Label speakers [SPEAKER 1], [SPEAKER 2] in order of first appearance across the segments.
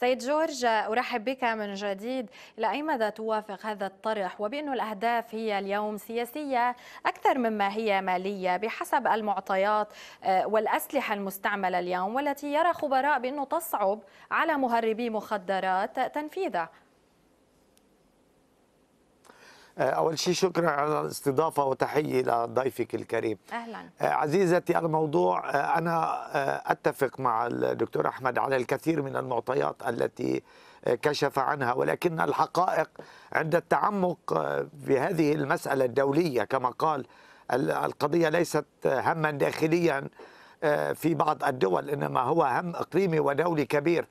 [SPEAKER 1] سيد جورج أرحب بك من جديد إلى أي مدى توافق هذا الطرح وبأن الأهداف هي اليوم سياسية أكثر مما هي مالية بحسب المعطيات آه، والأسلحة المستعملة اليوم والتي يرى خبراء بأنه تصعب على مهربي مخدرات تنفيذها
[SPEAKER 2] آه، أول شيء شكرا على الاستضافة وتحية لضيفك الكريم أهلا آه، عزيزتي الموضوع آه، أنا أتفق مع الدكتور أحمد على الكثير من المعطيات التي كشف عنها ولكن الحقائق عند التعمق بهذه المسألة الدولية كما قال القضية ليست هما داخليا في بعض الدول إنما هو هم إقليمي ودولي كبير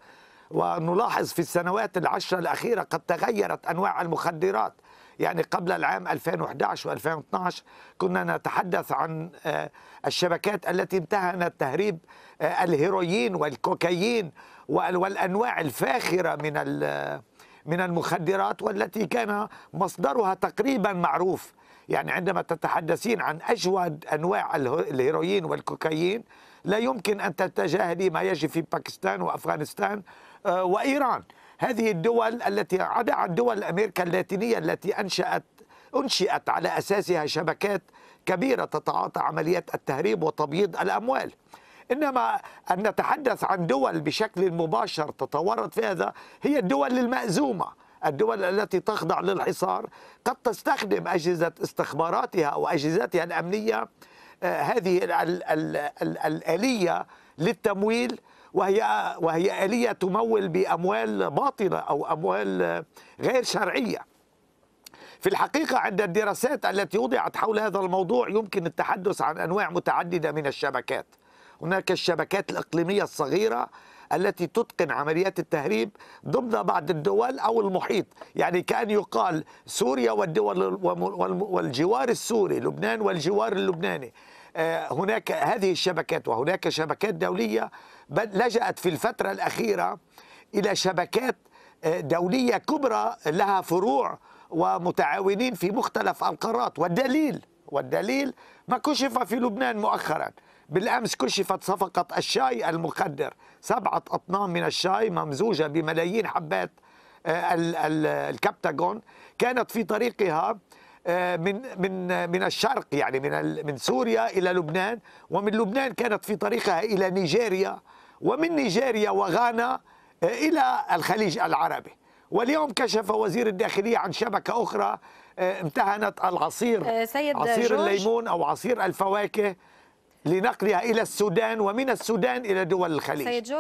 [SPEAKER 2] ونلاحظ في السنوات العشر الأخيرة قد تغيرت أنواع المخدرات يعني قبل العام 2011 و2012 كنا نتحدث عن آه، الشبكات التي امتهنت تهريب آه، الهيروين والكوكايين والأنواع الفاخرة من من المخدرات والتي كان مصدرها تقريبا معروف يعني عندما تتحدثين عن أجود أنواع الهيروين والكوكايين لا يمكن أن تتجاهلي ما يجري في باكستان وأفغانستان آه، وإيران هذه الدول التي عدا عن دول أمريكا اللاتينية التي أنشأت أنشئت على أساسها شبكات كبيرة تتعاطى عمليات التهريب وتبييض الأموال إنما أن نتحدث عن دول بشكل مباشر تتورط في هذا هي الدول المأزومة الدول التي تخضع للحصار قد تستخدم أجهزة استخباراتها أو أجهزتها الأمنية آه، هذه الآلية للتمويل وهي وهي آلية تمول بأموال باطلة أو أموال غير شرعية في الحقيقة عند الدراسات التي وضعت حول هذا الموضوع يمكن التحدث عن أنواع متعددة من الشبكات هناك الشبكات الإقليمية الصغيرة التي تتقن عمليات التهريب ضمن بعض الدول أو المحيط يعني كأن يقال سوريا والدول والجوار السوري لبنان والجوار اللبناني آه، هناك هذه الشبكات وهناك شبكات دولية لجأت في الفترة الأخيرة إلى شبكات آه، دولية كبرى لها فروع ومتعاونين في مختلف القارات والدليل والدليل ما كشف في لبنان مؤخرا بالأمس كشفت صفقة الشاي المخدر سبعة أطنان من الشاي ممزوجة بملايين حبات آه، الكبتاجون كانت في طريقها آه، من من من الشرق يعني من من سوريا الى لبنان ومن لبنان كانت في طريقها الى نيجيريا ومن نيجيريا وغانا آه، الى الخليج العربي واليوم كشف وزير الداخليه عن شبكه اخرى امتهنت العصير سيد عصير جورج. الليمون او عصير الفواكه لنقلها إلى السودان ومن السودان إلى دول الخليج